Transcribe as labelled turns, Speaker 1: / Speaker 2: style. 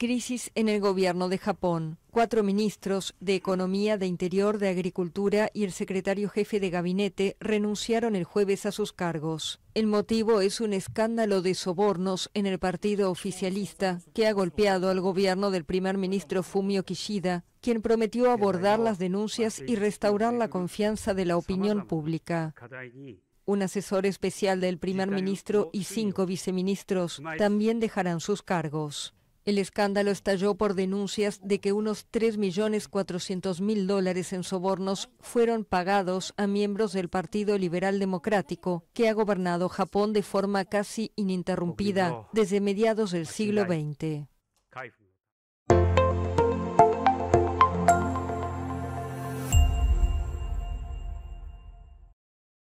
Speaker 1: Crisis en el gobierno de Japón. Cuatro ministros de Economía, de Interior, de Agricultura y el secretario jefe de gabinete renunciaron el jueves a sus cargos. El motivo es un escándalo de sobornos en el partido oficialista que ha golpeado al gobierno del primer ministro Fumio Kishida, quien prometió abordar las denuncias y restaurar la confianza de la opinión pública un asesor especial del primer ministro y cinco viceministros también dejarán sus cargos. El escándalo estalló por denuncias de que unos 3.400.000 dólares en sobornos fueron pagados a miembros del Partido Liberal Democrático, que ha gobernado Japón de forma casi ininterrumpida desde mediados del siglo XX.